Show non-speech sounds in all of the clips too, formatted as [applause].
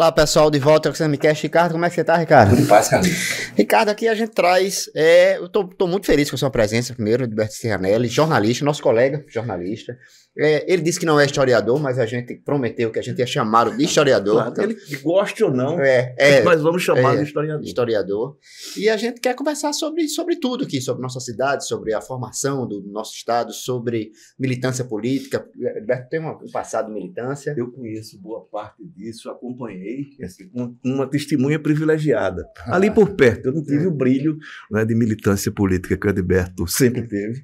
Olá pessoal, de volta ao CMCast. Ricardo, como é que você tá, Ricardo? Tudo em paz, cara. Ricardo, aqui a gente traz. É, eu tô, tô, muito feliz com a sua presença, primeiro, Roberto Cianelli, jornalista, nosso colega jornalista. É, ele disse que não é historiador, mas a gente prometeu que a gente ia chamá-lo de historiador. Claro, então, ele goste ou não, é, é [laughs] vamos chamar é, de historiador. historiador. E a gente quer conversar sobre, sobre tudo aqui, sobre nossa cidade, sobre a formação do nosso estado, sobre militância política. Alberto tem um passado de militância. Eu conheço boa parte disso, acompanhei assim, uma testemunha privilegiada. Ali ah. por perto, eu não tive é. o brilho né, de militância política que o Edberto sempre teve.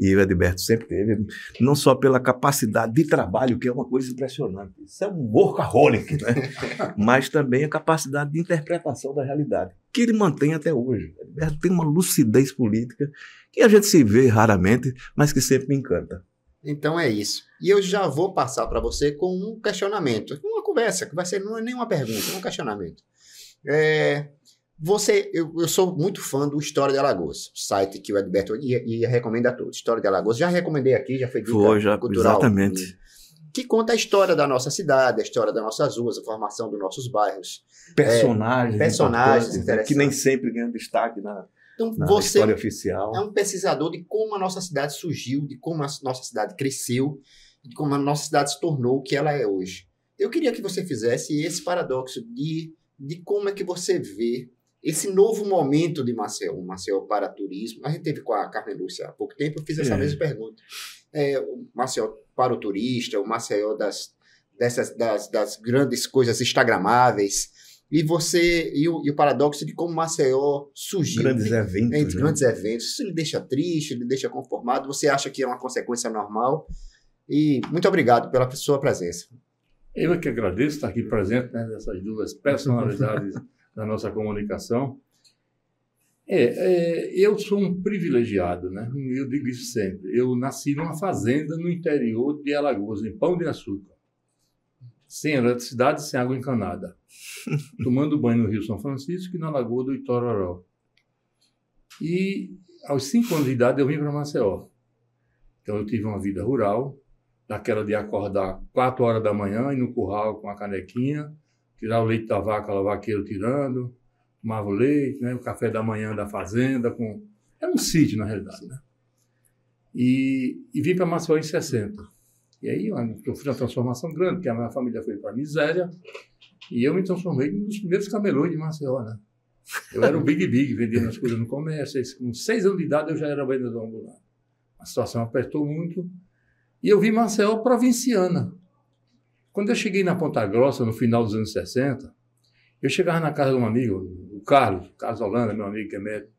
E o Edberto sempre teve, não só pela capacidade de trabalho, que é uma coisa impressionante, isso é um workaholic, né? [laughs] mas também a capacidade de interpretação da realidade, que ele mantém até hoje. O Edberto tem uma lucidez política que a gente se vê raramente, mas que sempre me encanta. Então é isso. E eu já vou passar para você com um questionamento, uma conversa, que vai ser não é nenhuma pergunta, é um questionamento. É, você, eu, eu, sou muito fã do História de Alagoas, site que o Edberto ia, ia recomenda a todos. História de Alagoas, já recomendei aqui, já foi dica já, cultural. Exatamente. Que conta a história da nossa cidade, a história das nossas ruas, a formação dos nossos bairros. Personagens. É, personagens né, interessantes. Que nem sempre ganham destaque na, então, na você história oficial. É um pesquisador de como a nossa cidade surgiu, de como a nossa cidade cresceu, de como a nossa cidade se tornou o que ela é hoje. Eu queria que você fizesse esse paradoxo de, de como é que você vê esse novo momento de Marcel, Marcel para turismo, a gente teve com a Carmen Lúcia há pouco tempo, eu fiz essa é. mesma pergunta. É, o Marcel para o turista, o Marcel das, dessas, das, das grandes coisas instagramáveis, e você e o, e o paradoxo de como Maceió surgiu. Grandes né? eventos. Entre né? grandes eventos. Isso lhe deixa triste, lhe deixa conformado, você acha que é uma consequência normal. E muito obrigado pela sua presença. Eu é que agradeço estar aqui presente, né, dessas duas personalidades [laughs] na nossa comunicação. É, é, eu sou um privilegiado, né? Eu digo isso sempre. Eu nasci numa fazenda no interior de Alagoas, em Pão de Açúcar. Sem eletricidade, sem água encanada. [laughs] Tomando banho no Rio São Francisco e na Lagoa do Itororó. E aos cinco anos de idade eu vim para Maceió. Então eu tive uma vida rural, daquela de acordar quatro horas da manhã e no curral com a canequinha, tirar o leite da vaca, lá vaqueiro tirando, tomava o leite, né? o café da manhã da fazenda. Com... Era um sítio, na realidade. Né? E, e vim para Maceió em 60. E aí eu fiz uma transformação grande, porque a minha família foi para a miséria, e eu me transformei num dos primeiros camelões de Maceió. Né? Eu era o Big Big, vendendo as coisas no comércio. Com seis anos de idade eu já era vendedor ambulante. A situação apertou muito. E eu vi Maceió provinciana. Quando eu cheguei na Ponta Grossa, no final dos anos 60, eu chegava na casa de um amigo, o Carlos, o Carlos Holanda, meu amigo que é médico.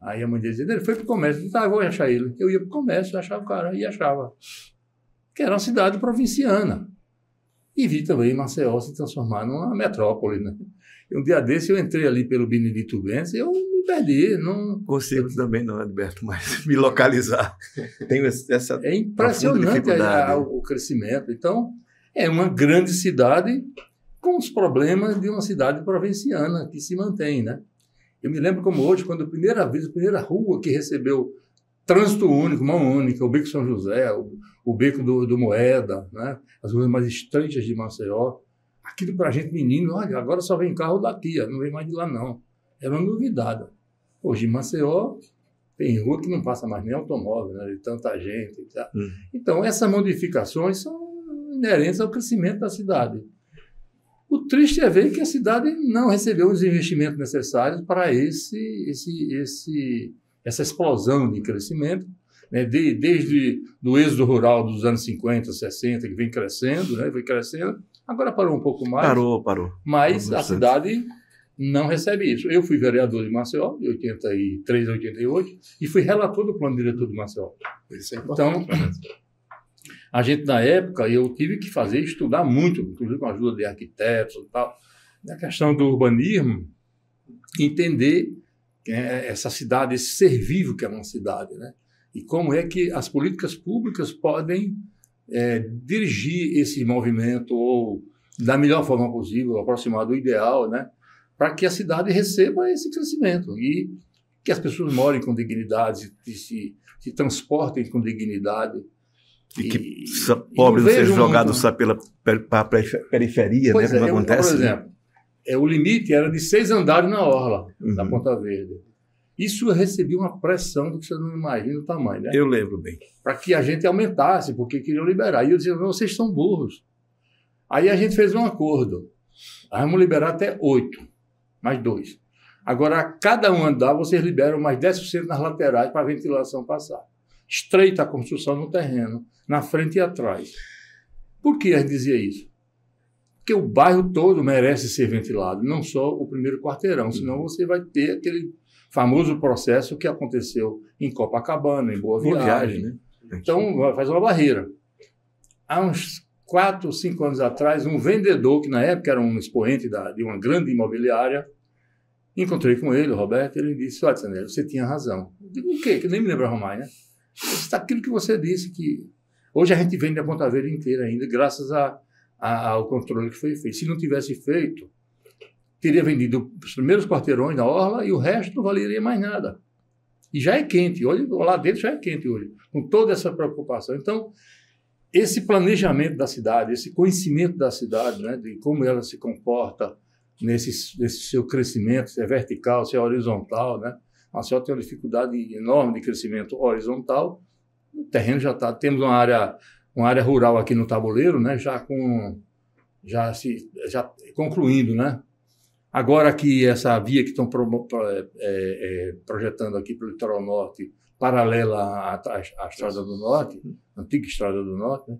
Aí a mãe dele dizia, ele foi para o comércio. disse, ah, eu vou achar ele. Eu ia para o comércio, achava o cara, e achava. Que era uma cidade provinciana. E vi também Maceió se transformar numa metrópole, né? E um dia desse eu entrei ali pelo Benedito e eu me perdi. Não consigo também não, Alberto, mas [laughs] me localizar. Tenho essa É impressionante a, a, o crescimento. Então, é uma grande cidade com os problemas de uma cidade provinciana que se mantém, né? Eu me lembro como hoje, quando a primeira vez, a primeira rua que recebeu trânsito único, mão única, o Beco São José, o, o Beco do, do, Moeda, né? as ruas mais estreitas de Maceió. Aquilo para a gente, menino, olha, agora só vem carro daqui, não vem mais de lá, não. Era uma novidade. Hoje, em Maceió, tem rua que não passa mais nem automóvel, né? de tanta gente. Tá? Hum. Então, essas modificações são inerentes ao crescimento da cidade. O triste é ver que a cidade não recebeu os investimentos necessários para esse, esse, esse, essa explosão de crescimento, né? de, desde o êxodo rural dos anos 50, 60, que vem crescendo, né? vem crescendo, agora parou um pouco mais. Parou, parou. Mas a cidade não recebe isso. Eu fui vereador de Maceió, de 83 a 88, e fui relator do plano diretor de Maceió. Isso é então, importante. Então, a gente, na época, eu tive que fazer, estudar muito, inclusive com a ajuda de arquitetos e tal, na questão do urbanismo, entender é essa cidade, esse ser vivo que é uma cidade, né? E como é que as políticas públicas podem é, dirigir esse movimento ou da melhor forma possível, aproximar do ideal, né? Para que a cidade receba esse crescimento e que as pessoas morem com dignidade, se, se transportem com dignidade, e que e, pobre não, não seja jogado um... só pela pra, pra periferia, né? pois né? É, como é acontece. Por né? exemplo, é, o limite era de seis andares na orla uhum. da Ponta Verde. Isso recebia uma pressão do que você não imagina o tamanho, né? Eu lembro bem. Para que a gente aumentasse, porque queriam liberar. E eu dizia, vocês são burros. Aí a gente fez um acordo. Nós vamos liberar até oito, mais dois. Agora, a cada um andar, vocês liberam mais 10% nas laterais para a ventilação passar. Estreita a construção no terreno na frente e atrás. Por que a gente dizia isso? Porque o bairro todo merece ser ventilado, não só o primeiro quarteirão, senão você vai ter aquele famoso processo que aconteceu em Copacabana, em Boa Viagem. viagem né? Então, faz uma barreira. Há uns quatro, cinco anos atrás, um vendedor, que na época era um expoente da, de uma grande imobiliária, encontrei com ele, o Roberto, ele disse, olha, você tinha razão. Eu digo, o quê? Que nem me lembro mais, né? Está aquilo que você disse, que Hoje a gente vende a Pontaveira inteira ainda, graças a, a, ao controle que foi feito. Se não tivesse feito, teria vendido os primeiros quarteirões da Orla e o resto não valeria mais nada. E já é quente, hoje, lá dentro já é quente hoje, com toda essa preocupação. Então, esse planejamento da cidade, esse conhecimento da cidade, né, de como ela se comporta nesse, nesse seu crescimento, se é vertical, se é horizontal, né? A senhora tem uma dificuldade enorme de crescimento horizontal o terreno já está. Temos uma área, uma área rural aqui no tabuleiro, né? Já com já se já concluindo, né? Agora que essa via que estão pro, é, é, é, projetando aqui para o litoral norte, paralela à, à, à, Estrada do Norte, antiga Estrada do Norte, né?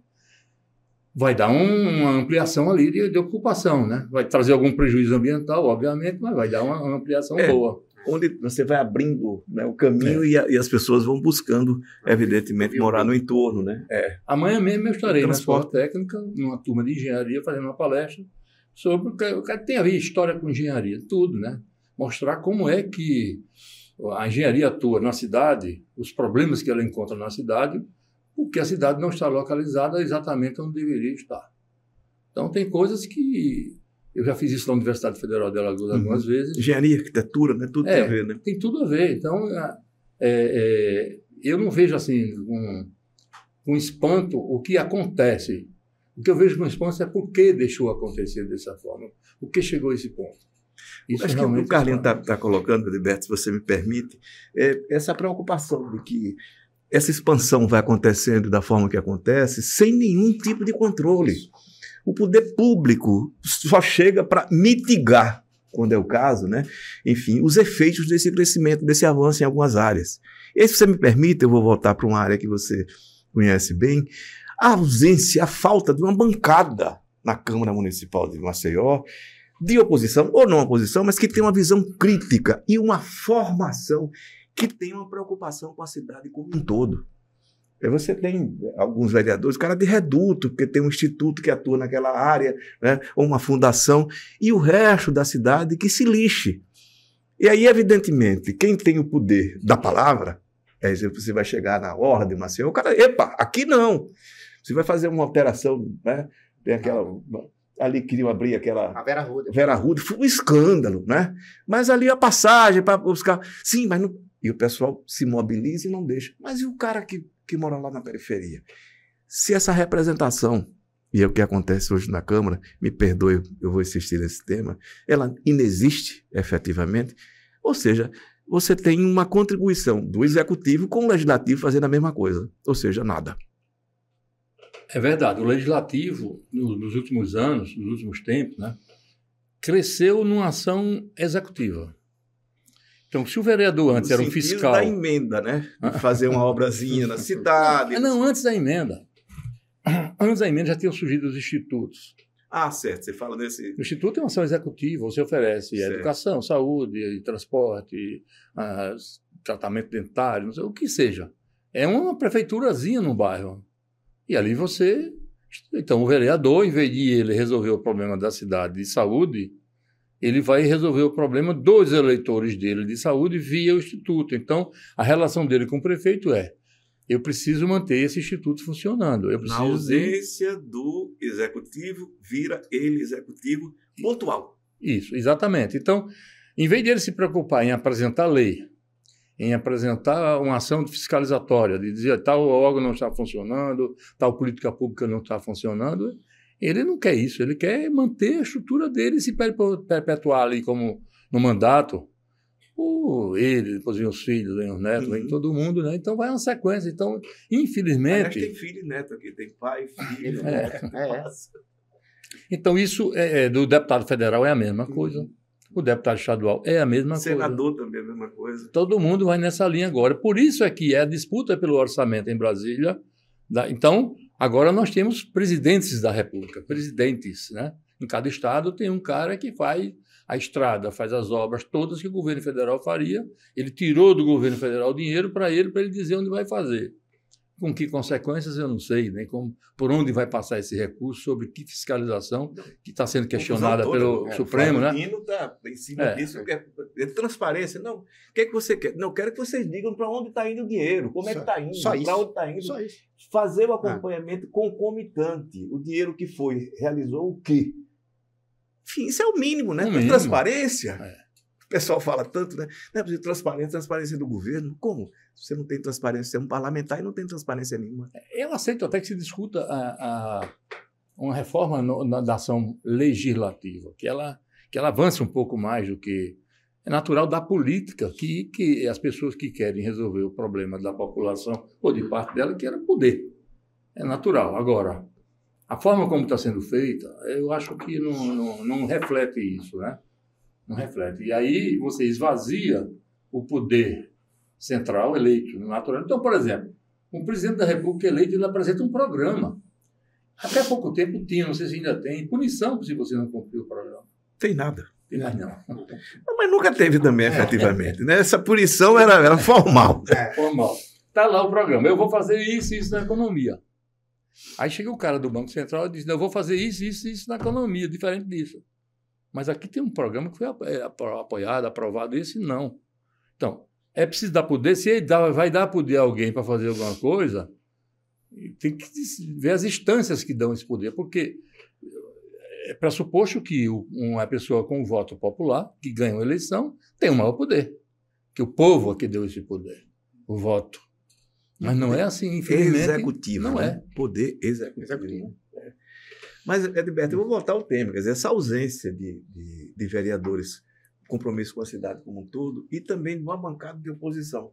vai dar um, uma ampliação ali de, de, ocupação, né? Vai trazer algum prejuízo ambiental, obviamente, mas vai dar uma, uma ampliação é, boa onde você vai abrindo né, o caminho é. e, a, e, as pessoas vão buscando, evidentemente, morar no entorno. Né? É. Amanhã mesmo eu estarei então, na Sport Técnica, numa turma de engenharia, fazendo uma palestra sobre o que, o que tem a ver história com engenharia, tudo, né? Mostrar como é que a engenharia atua na cidade, os problemas que ela encontra na cidade, porque a cidade não está localizada exatamente onde deveria estar. Então, tem coisas que eu já fiz isso na Universidade Federal de Alagoas uhum. algumas vezes. Engenharia, arquitetura, né? Tudo é, tem a ver, né? Tem tudo a ver. Então, é, é, é eu não vejo assim com um, um espanto o que acontece. O que eu vejo com espanto é por que deixou acontecer dessa forma. O que chegou a esse ponto. Isso Acho que o Carlinho Carlinhos está tá colocando, Roberto, se você me permite, é essa preocupação de que essa expansão vai acontecendo da forma que acontece, sem nenhum tipo de controle. Isso. O poder público só chega para mitigar, quando é o caso, né? enfim, os efeitos desse crescimento, desse avanço em algumas áreas. E se você me permite, eu vou voltar para uma área que você conhece bem, a ausência, a falta de uma bancada na Câmara Municipal de Maceió, de oposição ou não oposição, mas que tem uma visão crítica e uma formação que tem uma preocupação com a cidade como um todo. Você tem alguns vereadores, cara é de reduto, porque tem um instituto que atua naquela área, né? ou uma fundação, e o resto da cidade que se lixe. E aí, evidentemente, quem tem o poder da palavra, é, você vai chegar na ordem, mas assim, o cara, epa, aqui não. Você vai fazer uma alteração, né? Tem aquela. Ali queriam abrir aquela. A Vera Ruda. Vera Ruda, foi um escândalo, né? Mas ali a passagem para buscar. Sim, mas não. E o pessoal se mobiliza e não deixa. Mas e o cara que que mora lá na periferia. Se essa representação, e é o que acontece hoje na Câmara, me perdoe, eu vou insistir nesse tema, ela inexiste efetivamente, ou seja, você tem uma contribuição do executivo com o legislativo fazendo a mesma coisa, ou seja, nada. É verdade, o legislativo, nos últimos anos, nos últimos tempos, né, cresceu numa ação executiva. Então, se o vereador antes no era um fiscal. da emenda, né? De ah. fazer uma obrazinha na [laughs] cidade. Ah, não, antes da emenda. Antes da emenda já tinham surgido os institutos. Ah, certo, você fala desse. O Instituto é uma ação executiva, você oferece certo. educação, saúde, transporte, uh, tratamento dentário, sei, o que seja. É uma prefeiturazinha no bairro. E ali você. Então, o vereador, em vez de ele resolver o problema da cidade de saúde, ele vai resolver o problema dos eleitores dele de saúde via o instituto. Então, a relação dele com o prefeito é: eu preciso manter esse instituto funcionando. Eu preciso Na ausência de... do executivo, vira ele executivo pontual. Isso, exatamente. Então, em vez de ele se preocupar em apresentar lei, em apresentar uma ação fiscalizatória, de dizer tal órgão não está funcionando, tal política pública não está funcionando, ele não quer isso, ele quer manter a estrutura dele e se perpetuar ali como no mandato. O, ele, depois vem os filhos, vem os netos, uhum. vem todo mundo, né? Então vai uma sequência. Então, infelizmente. Aliás, tem filho e neto aqui, tem pai, filho, é, é. Então, isso é, é, do deputado federal é a mesma uhum. coisa. Uhum. O deputado estadual é a mesma Senador coisa. Senador também é a mesma coisa. Todo mundo vai nessa linha agora. Por isso é que é a disputa pelo orçamento em Brasília. Então, Agora nós temos presidentes da República, presidentes, né? Em cada estado tem um cara que faz a estrada, faz as obras todas que o governo federal faria. Ele tirou do governo federal o dinheiro para ele, para ele dizer onde vai fazer com que consequências eu não sei, nem né, como, por onde vai passar esse recurso, sobre que fiscalização que está sendo questionada pelo é, Supremo, né? O está em cima é. disso, quer, é transparência. Não, o que é que você quer? Não, quero que vocês digam para onde está indo o dinheiro, como só, é que está indo, para onde está indo. Só isso. Fazer o ah. acompanhamento é. concomitante. O dinheiro que foi, realizou o quê? Enfim, isso é o mínimo, né? É o mínimo. Transparência. É. O pessoal fala tanto, né? Não é preciso transparência, transparência do governo. Como? Você não tem transparência, você é um parlamentar e não tem transparência nenhuma. Eu aceito até que se discuta a, a uma reforma no, na, da ação legislativa, que ela, que ela avance um pouco mais do que é natural da política, que, que as pessoas que querem resolver o problema da população ou de parte dela queiram poder. É natural. Agora, a forma como está sendo feita, eu acho que não, não, não reflete isso, né? Não reflete. E aí você esvazia o poder central eleito, natural. Então, por exemplo, um presidente da República eleito ele apresenta um programa. Até pouco tempo tinha, não sei se ainda tem, punição se você não cumpriu o programa. Tem nada. Tem nada, não. não mas nunca teve também, efetivamente. Né? Essa punição era, era formal. É, formal. Está lá o programa. Eu vou fazer isso e isso na economia. Aí chega o cara do Banco Central e diz: Eu vou fazer isso, isso e isso na economia, diferente disso. Mas aqui tem um programa que foi é, apoiado, aprovado, isso esse não. Então, é preciso dar poder. Se ele dá, vai dar poder a alguém para fazer alguma coisa, tem que ver as instâncias que dão esse poder, porque é pressuposto que uma pessoa com voto popular, que ganha uma eleição, tem o um maior poder, que o povo é que deu esse poder, o voto. Mas não é assim, infelizmente. Executivo, não né? é. Poder executivo. executivo. Mas, Edberto, eu vou voltar ao tema. Quer dizer, essa ausência de, de, de vereadores, compromisso com a cidade como um todo, e também de uma bancada de oposição.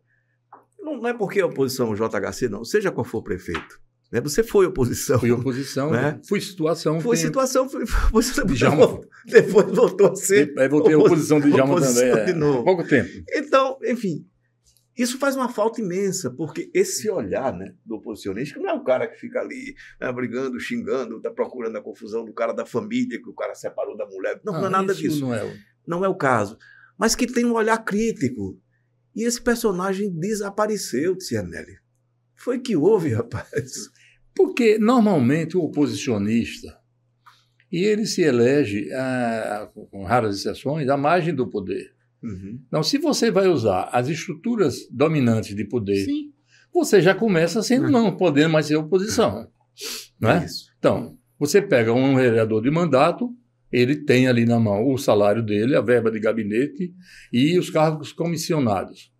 Não, não é porque a oposição JHC, não, seja qual for o prefeito. Né? Você foi oposição. Fui oposição, né? fui situação. Foi situação, foi, Djalma. [laughs] depois voltou a ser. Aí voltei a oposição de Djalma também. É, pouco tempo. Então, enfim, isso faz uma falta imensa, porque esse olhar né, do oposicionista, que não é o cara que fica ali né, brigando, xingando, está procurando a confusão do cara da família, que o cara separou da mulher. Não, ah, não é ah, nada disso. Não é. não é o caso. Mas que tem um olhar crítico. E esse personagem desapareceu, Tianelli. Foi que houve, rapaz. Porque normalmente o oposicionista, e ele se elege, ah, com raras exceções, à margem do poder. Uhum. Não, se você vai usar as estruturas dominantes de poder, Sim. você já começa sendo uhum. não podendo mais ser oposição. né é? então, você pega um vereador de mandato, ele tem ali na mão o salário dele, a verba de gabinete e os cargos comissionados.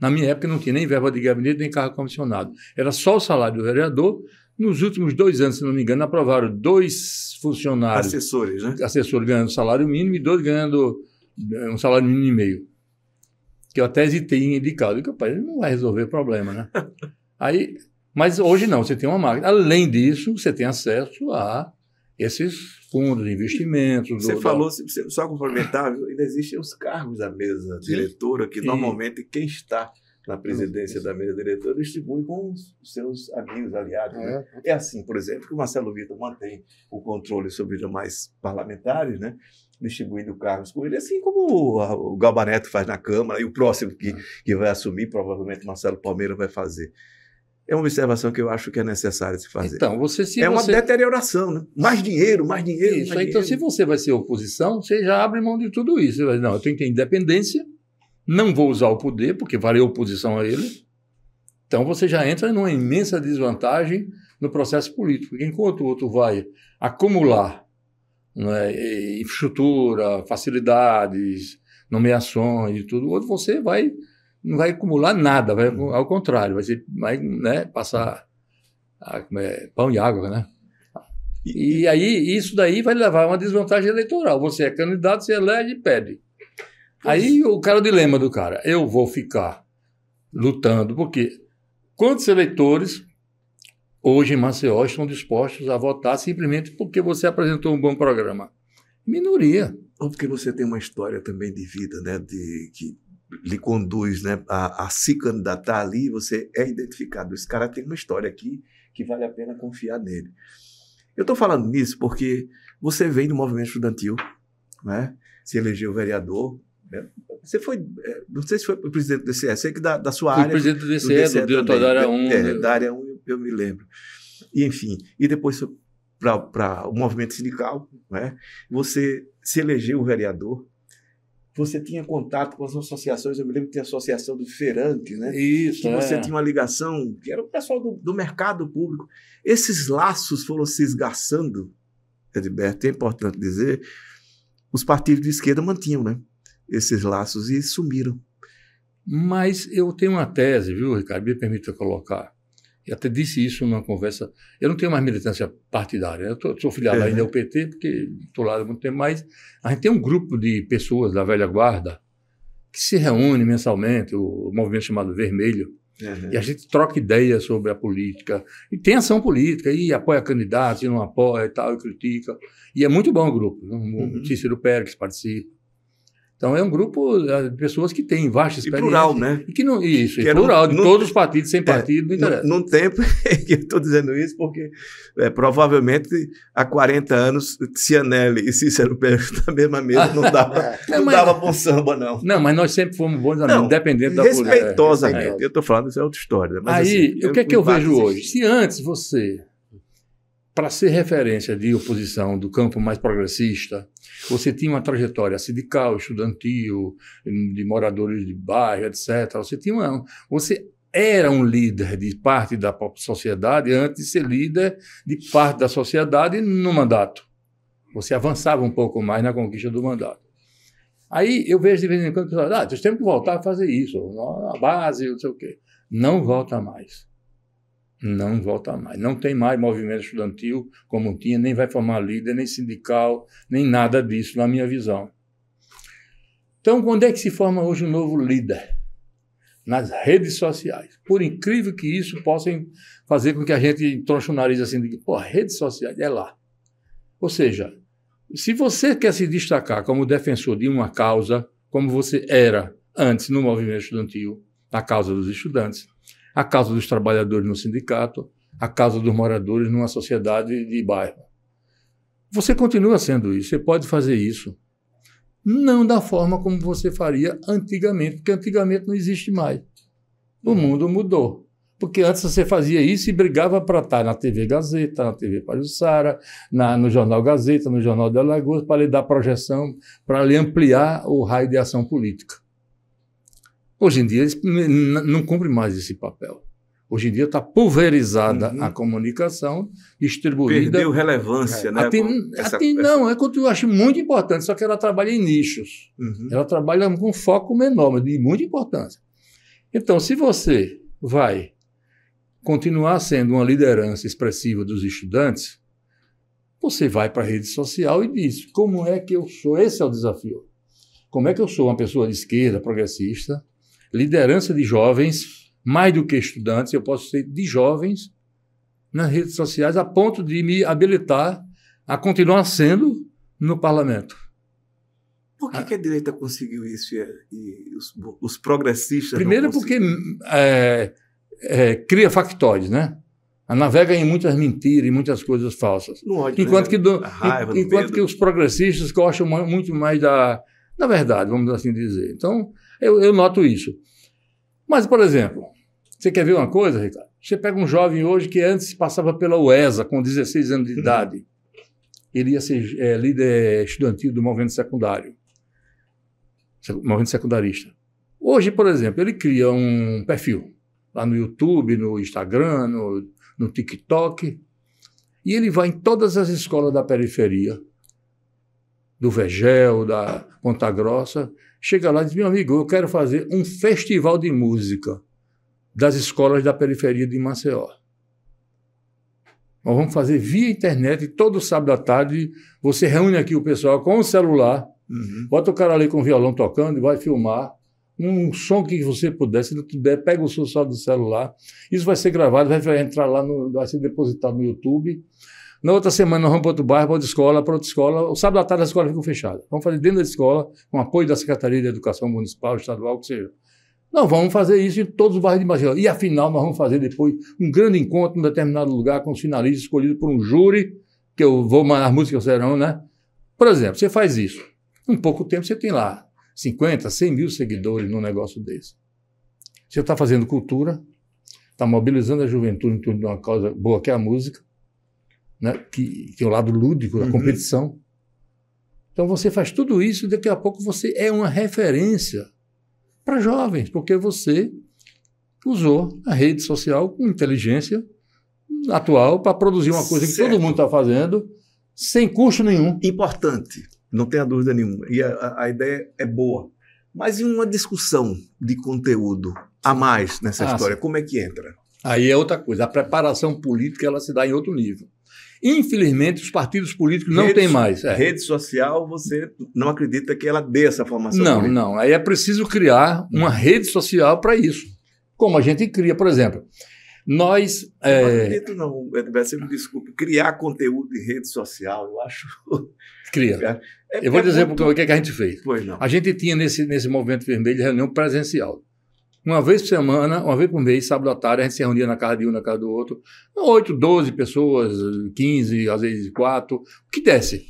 Na minha época não tinha nem verba de gabinete nem cargo comissionado. Era só o salário do vereador. Nos últimos dois anos, se não me engano, aprovaram dois funcionários. Assessores, né? Assessores ganhando salário mínimo e dois ganhando é um salário mínimo e meio. Que eu até hesitei em indicar. Eu rapaz, não vai resolver o problema, né? [laughs] Aí, mas hoje não, você tem uma máquina. Além disso, você tem acesso a esses fundos, investimentos. Você do, falou, da... só complementar, ainda existem os cargos da mesa diretora, que e... normalmente quem está na presidência da mesa diretora distribui com os seus amigos, aliados. Né? É. Né? é assim, por exemplo, que o Marcelo Vitor mantém o controle sobre os demais parlamentares, né? distribuindo cargos com ele, assim como o Galbaneto faz na Câmara e o próximo que, que vai assumir, provavelmente Marcelo Palmeira vai fazer. É uma observação que eu acho que é necessária se fazer. Então, você se É uma deterioração, né? Mais dinheiro, mais dinheiro. Isso, mais então, dinheiro. se você vai ser oposição, você já abre mão de tudo isso. Você vai não, eu tenho que ter independência, não vou usar o poder, porque valeu oposição a ele. Então, você já entra numa imensa desvantagem no processo político. Enquanto o outro vai acumular é, infraestrutura, facilidades, nomeações e tudo. outro, você vai não vai acumular nada, vai, uhum. ao contrário, vai, ser, vai né, passar a, é, pão e água, né? E, e aí, isso daí vai levar a uma desvantagem eleitoral. Você é candidato, você elege e pede. Aí o cara, o dilema do cara, eu vou ficar lutando, porque quantos eleitores hoje em Maceió estão dispostos a votar simplesmente porque você apresentou um bom programa. Minoria. Ou porque você tem uma história também de vida, né? De, que lhe conduz né, a, a se candidatar ali, você é identificado. Esse cara tem uma história aqui que vale a pena confiar nele. Eu estou falando nisso porque você veio do movimento estudantil, né? se elegeu vereador. Né? Você foi, eh, não sei se foi presidente do DCE, sei que da, da sua Fui área. presidente do DCE, do, DCE do, do diretor da área 1. É, né. da área 1 eu me lembro. E, enfim, e depois para o movimento sindical, né? você se elegeu vereador, você tinha contato com as associações, eu me lembro que tinha a associação do ferante né? Isso. Que é. você tinha uma ligação, que era o pessoal do, do mercado público. Esses laços foram se esgarçando, Edberto, é importante dizer, os partidos de esquerda mantinham, né? Esses laços e sumiram. Mas eu tenho uma tese, viu, Ricardo? Me permita colocar. Eu até disse isso numa conversa. Eu não tenho mais militância partidária. Eu tô, sou filiado é, ainda né? ao PT, porque estou lá há muito tempo, mas a gente tem um grupo de pessoas da velha guarda que se reúne mensalmente, o movimento chamado Vermelho, Uhum. E a gente troca ideias sobre a política. E tem ação política, e apoia candidatos, e não apoia e tal, e critica. E é muito bom o grupo. O uhum. Cícero Pérez participa. Então é um grupo de eh, pessoas que têm vasta experiência. E plural, né? E que não, isso, é que é plural, de todos os partidos, sem é, partido, é, não interessa. Num tempo, [laughs] eu estou dizendo isso porque é, provavelmente há 40 anos, Cianelli e Cícero Pérez [laughs] na mesma mesa não [laughs] dava, é, não mas, dava bom samba, não. Não, mas nós sempre fomos bons amigos, independente da política. Respeitosamente. É, eu estou falando, isso é outra história. Mas, Aí, assim, o que é que eu vejo hoje? Se antes você para ser referência de oposição do campo mais progressista, você tinha uma trajetória sindical, estudantil, de moradores de bairro, etc. Você tinha uma, você era um líder de parte da sociedade antes de ser líder de parte da sociedade no mandato. Você avançava um pouco mais na conquista do mandato. Aí eu vejo de vez em quando pessoas, ah, nós temos que voltar a fazer isso, a base, não sei o quê. Não volta mais não volta mais. Não tem mais movimento estudantil como tinha, nem vai formar líder, nem sindical, nem nada disso, na minha visão. Então, quando é que se forma hoje um novo líder? Nas redes sociais. Por incrível que isso possa fazer com que a gente entroche o nariz assim, de, pô, redes sociais, é lá. Ou seja, se você quer se destacar como defensor de uma causa, como você era antes no movimento estudantil, na causa dos estudantes, a causa dos trabalhadores no sindicato, a causa dos moradores numa sociedade de bairro. Você continua sendo isso, você pode fazer isso. Não da forma como você faria antigamente, porque antigamente não existe mais. O mundo mudou. Porque antes você fazia isso e brigava para estar na TV Gazeta, na TV Pajussara, na, no Jornal Gazeta, no Jornal de Alagoas para lhe dar projeção, para lhe ampliar o raio de ação política. Hoje em dia, eles não cumprem mais esse papel. Hoje em dia está pulverizada uhum. a comunicação, distribuída. Perdeu relevância, é, né? Até, essa, até, essa... Não, é que eu acho muito importante, só que ela trabalha em nichos. Uhum. Ela trabalha com foco menor, mas de muita importância. Então, se você vai continuar sendo uma liderança expressiva dos estudantes, você vai para a rede social e diz: como é que eu sou? Esse é o desafio. Como é que eu sou uma pessoa de esquerda, progressista, liderança de jovens, mais do que estudantes, eu posso ser de jovens nas redes sociais, a ponto de me habilitar a continuar sendo no parlamento. Por que, ah. que a direita conseguiu isso e, e os, os, progressistas? Primeiro, porque é, é, cria factóides, né? navega em muitas mentiras e muitas coisas falsas. Ódio, enquanto né? que, do, raiva, enquanto que os progressistas gostam muito mais da, da verdade, vamos assim dizer. Então, eu, eu noto isso. Mas, por exemplo, você quer ver uma coisa, Ricardo? Você pega um jovem hoje que antes passava pela UESA com 16 anos de uhum. idade. Ele ia ser é, líder estudantil do movimento secundário. Movimento secundarista. Hoje, por exemplo, ele cria um perfil lá no YouTube, no Instagram, no, no TikTok. E ele vai em todas as escolas da periferia, do Vegel, da Ponta Grossa, Chega lá e diz: meu amigo, eu quero fazer um festival de música das escolas da periferia de Maceió. Nós vamos fazer via internet, todo sábado à tarde você reúne aqui o pessoal com o celular, uhum. bota o cara ali com o violão tocando e vai filmar um som que você puder, se não puder, pega o som só do celular. Isso vai ser gravado, vai entrar lá, no, vai ser depositado no YouTube. Na outra semana nós vamos para outro bairro, para outra escola, para outra escola. O sábado à tarde a escola fica fechada. Vamos fazer dentro da escola, com apoio da Secretaria de Educação Municipal, Estadual, o que seja. Nós vamos fazer isso em todos os bairros de Maceió. E afinal, nós vamos fazer depois um grande encontro em um determinado lugar com os finalistas escolhidos por um júri, que eu vou mandar as músicas serão, né? Por exemplo, você faz isso. Em pouco tempo você tem lá 50, 100 mil seguidores num negócio desse. Você está fazendo cultura, está mobilizando a juventude em torno de uma causa boa que é a música, né, que, que é o lado lúdico da uhum. competição. Então você faz tudo isso e daqui a pouco você é uma referência para jovens, porque você usou a rede social com inteligência atual para produzir uma coisa certo. que todo mundo está fazendo sem custo nenhum. Importante, não tenha dúvida nenhuma. E a, a ideia é boa. Mas em uma discussão de conteúdo a mais nessa ah, história, sim. como é que entra? Aí é outra coisa. A preparação política ela se dá em outro nível. Infelizmente, os partidos políticos não têm mais. É. Rede social, você não acredita que ela dê essa formação? Não, política. Né? não. Aí é preciso criar uma rede social para isso. Como a gente cria, por exemplo, nós. É, não é... acredito, não, Edberto, me desculpe. Criar conteúdo em rede social, eu acho. [laughs] Cria. É, é, eu vou é dizer muito... o que, é que a gente fez. Pois não. A gente tinha nesse, nesse movimento vermelho reunião presencial. Uma vez por semana, uma vez por mês, sábado à tarde, a gente se reunia na casa de um, na casa do outro. Oito, doze pessoas, quinze, às vezes quatro, o que desse.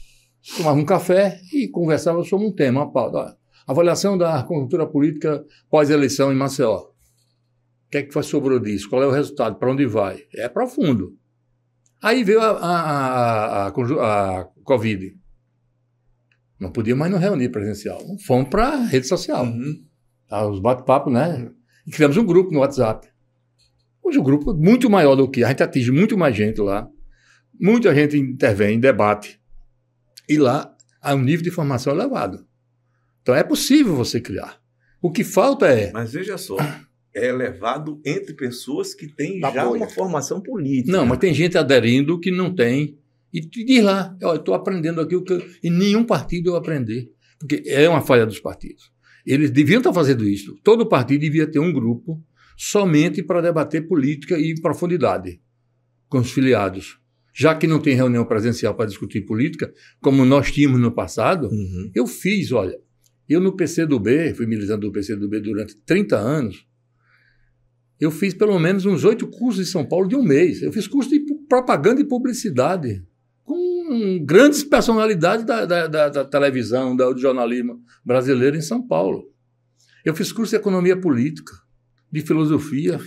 Tomava um café e conversava sobre um tema, uma pauta. Avaliação da conjuntura política pós-eleição em Maceió. O que é que foi, sobrou disso? Qual é o resultado? Para onde vai? É profundo. Aí veio a, a, a, a, a Covid. Não podia mais nos reunir presencial. Fomos para rede social. Uhum. Tá, os bate-papos, né? E criamos um grupo no WhatsApp. Hoje o um grupo é muito maior do que. A gente atinge muito mais gente lá. Muita gente intervém, debate. E lá há um nível de formação elevado. Então é possível você criar. O que falta é. Mas veja só, é elevado entre pessoas que têm tá já uma formação política. Não, mas tem gente aderindo que não tem. E diz lá, eu estou aprendendo aqui o que. Eu, em nenhum partido eu aprender. Porque é uma falha dos partidos. Eles deviam estar fazendo isso. Todo partido devia ter um grupo somente para debater política e profundidade com os filiados. Já que não tem reunião presencial para discutir política, como nós tínhamos no passado, uhum. eu fiz, olha, eu no PCdoB, fui militante do PCdoB durante 30 anos, eu fiz pelo menos uns oito cursos em São Paulo de um mês. Eu fiz curso de propaganda e publicidade com grandes personalidades da, da, da, da televisão, do jornalismo brasileiro em São Paulo. Eu fiz curso de economia política, de filosofia.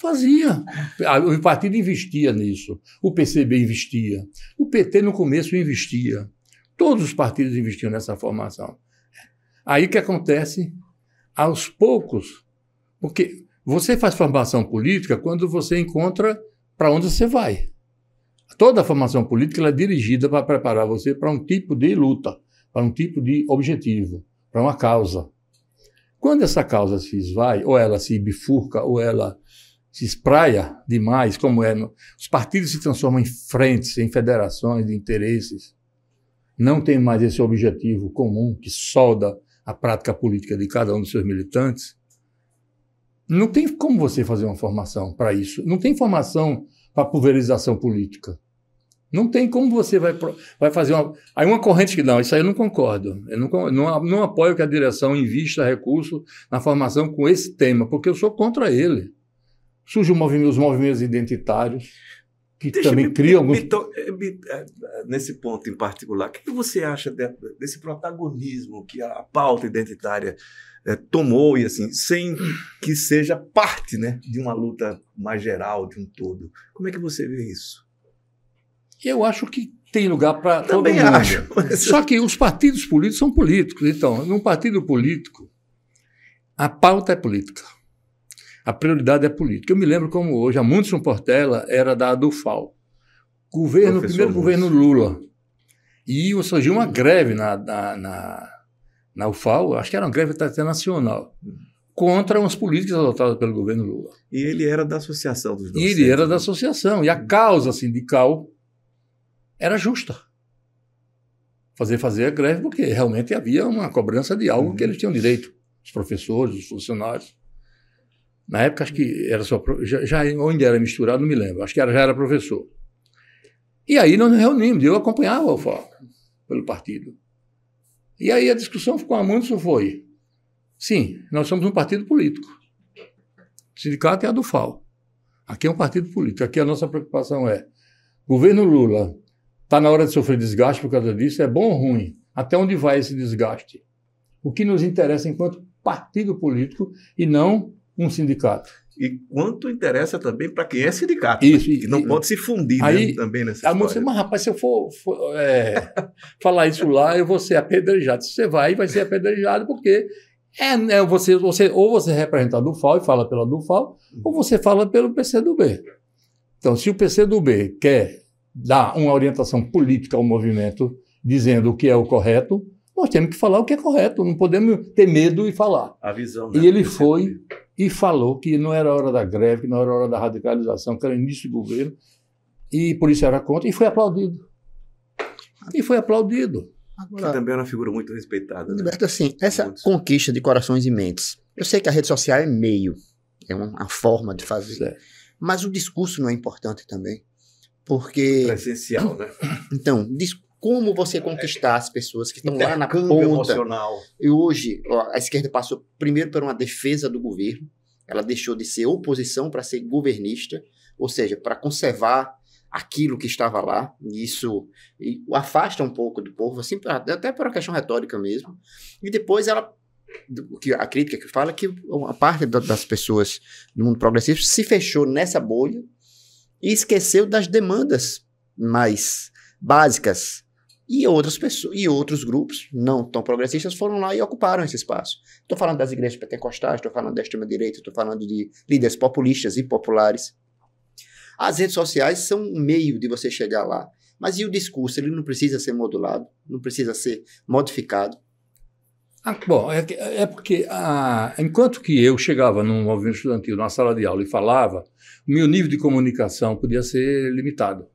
Fazia. Ah, o partido investia nisso. O PCB investia. O PT, no começo, investia. Todos os partidos investiam nessa formação. Aí o que acontece? Aos poucos, porque você faz formação política quando você encontra para onde você vai. Toda a formação política é dirigida para preparar você para um tipo de luta, para um tipo de objetivo, para uma causa. Quando essa causa se esvai, ou ela se bifurca, ou ela se espraia demais, como é, os partidos se transformam em frentes, em federações de interesses. Não tem mais esse objetivo comum que solda a prática política de cada um dos seus militantes. Não tem como você fazer uma formação para isso. Não tem formação para pulverização política. Não tem como você vai, vai fazer uma. Aí uma corrente que não, isso aí eu não concordo. Eu não, não, não apoio que a direção invista recurso na formação com esse tema, porque eu sou contra ele. Surgem os movimentos identitários que Deixa também me, cria me, alguns... Me, eh, eh, nesse ponto em particular, o que, você acha de, desse protagonismo que a, pauta identitária é, tomou e assim, sem que seja parte né, de uma luta mais geral, de um todo? Como é que você vê isso? Eu acho que tem lugar para todo mundo. Acho, mas... Só que os partidos políticos são políticos. Então, num partido político, a pauta é política a prioridade é política. Eu me lembro como hoje, a Mundson Portela era da Adufal. Governo, primeiro Lúcio. governo Lula. E surgiu uma greve na, na, na, na UFAL, acho que era uma greve internacional, contra umas políticas adotadas pelo governo Lula. E ele era da associação dos docentes. E ele era da né? associação. E a causa sindical era justa. Fazer, fazer a greve, porque realmente havia uma cobrança de algo uhum. que eles tinham direito, os professores, os funcionários. Na época, acho que era só. Já, já onde era misturado, não me lembro. Acho que era, já era professor. E aí nós nos reunimos. Eu acompanhava o Foca pelo partido. E aí a discussão ficou muito foi: sim, nós somos um partido político. O sindicato é a do FAO. Aqui é um partido político. Aqui a nossa preocupação é: governo Lula está na hora de sofrer desgaste por causa disso? É bom ou ruim? Até onde vai esse desgaste? O que nos interessa enquanto partido político e não um sindicato. E quanto interessa também para quem é sindicato. Né? Isso. Né? E, não e, pode se fundir aí, né, também nessa a mas, rapaz, se eu for, for é, [laughs] falar isso lá, eu vou ser apedrejado. Se você vai, vai ser apedrejado, porque é, é você, você, ou você é representa a Dufal e fala pela Dufal uhum. ou você fala pelo PCdoB. Então, se o PCdoB quer dar uma orientação política ao movimento, dizendo o que é o correto, nós temos que falar o que é correto, não podemos ter medo e falar. A visão. Né? E ele foi e falou que não era hora da greve, que não era hora da radicalização, que era início de governo, e por isso era contra, e foi aplaudido. E foi aplaudido. Agora, que também é uma figura muito respeitada. Né? assim, essa muito conquista de corações e mentes. Eu sei que a rede social é meio, é uma forma de fazer, certo. mas o discurso não é importante também. Porque. É presencial essencial, né? Então, discurso como você conquistar as pessoas que estão lá na ponta. Emocional. E hoje, ó, a esquerda passou primeiro por uma defesa do governo, ela deixou de ser oposição para ser governista, ou seja, para conservar aquilo que estava lá, e isso e afasta um pouco do povo, assim, até por uma questão retórica mesmo. E depois ela que a crítica que fala é que uma parte das pessoas do mundo progressista se fechou nessa bolha e esqueceu das demandas mais básicas e outras pessoas, e outros grupos não tão progressistas foram lá e ocuparam esse espaço. Estou falando das igrejas pentecostais, estou falando da extrema-direita, estou falando de líderes populistas e populares. As redes sociais são um meio de você chegar lá. Mas e o discurso? Ele não precisa ser modulado, não precisa ser modificado. Ah, bom, é, é porque ah, enquanto que eu chegava num movimento estudantil, numa sala de aula e falava, meu nível de comunicação podia ser limitado.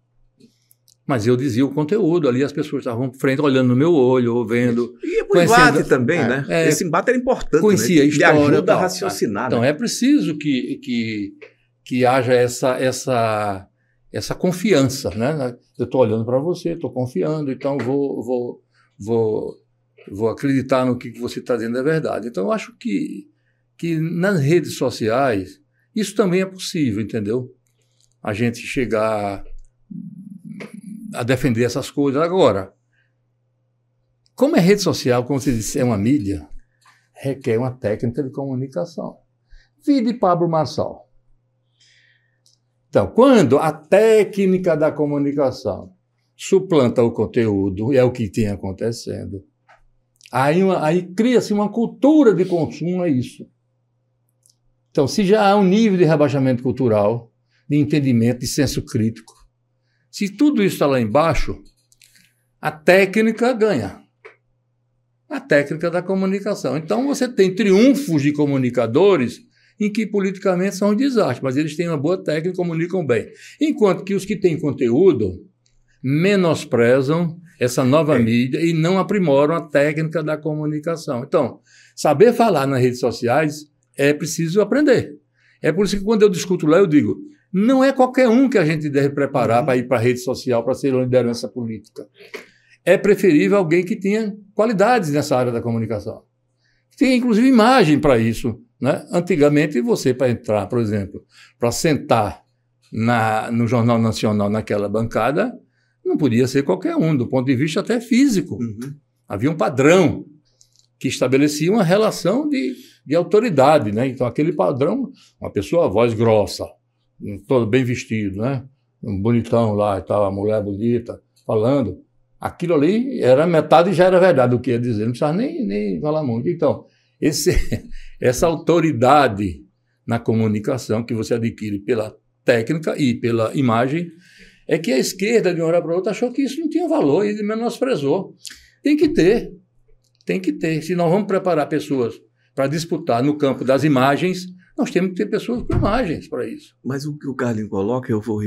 Mas eu dizia o conteúdo, ali as pessoas estavam frente, olhando no meu olho, ou vendo. E é embate também, é, né? É, Esse embate era importante. Né? Conhecia né? a história. Ele ajuda tal, a tá. raciocinar. Tá? Então né? é preciso que, que, que haja essa, essa, essa confiança, né? Eu estou olhando para você, estou confiando, então vou, vou, vou, vou acreditar no que, que você está dizendo é verdade. Então eu acho que, que nas redes sociais isso também é possível, entendeu? A gente chegar a defender essas coisas. Agora, como é rede social, como se disse, é uma mídia, requer uma técnica de comunicação. Vide Pablo Marçal. Então, quando a técnica da comunicação suplanta o conteúdo, e é o que tem acontecendo, aí, aí cria-se uma cultura de consumo, é isso. Então, se já há um nível de rebaixamento cultural, de entendimento, de senso crítico, se tudo isso está lá embaixo, a técnica ganha. A técnica da comunicação. Então você tem triunfos de comunicadores em que politicamente são um desastre, mas eles têm uma boa técnica e comunicam bem. Enquanto que os que têm conteúdo menosprezam essa nova é. mídia e não aprimoram a técnica da comunicação. Então, saber falar nas redes sociais é preciso aprender. É por isso que quando eu discuto lá, eu digo: não é qualquer um que a gente deve preparar uhum. para ir para a rede social para ser uma liderança política. É preferível alguém que tenha qualidades nessa área da comunicação. Tem inclusive imagem para isso. Né? Antigamente, você para entrar, por exemplo, para sentar na, no Jornal Nacional naquela bancada, não podia ser qualquer um, do ponto de vista até físico. Uhum. Havia um padrão que estabelecia uma relação de, de autoridade. Né? Então, aquele padrão, uma pessoa, voz grossa, todo bem vestido, né? Um bonitão lá e tal, a mulher bonita, falando. Aquilo ali era metade já era verdade o que ia dizer, não precisava nem, nem falar muito. Então, esse, [laughs] essa autoridade na comunicação que você adquire pela técnica e pela imagem é que a esquerda, de uma hora para outra, achou que isso não tinha valor e menosprezou. Tem que ter, tem que ter. Se nós vamos preparar pessoas para disputar no campo das imagens, nós temos que ter pessoas com imagens para isso. Mas o que o Carlinho coloca, eu vou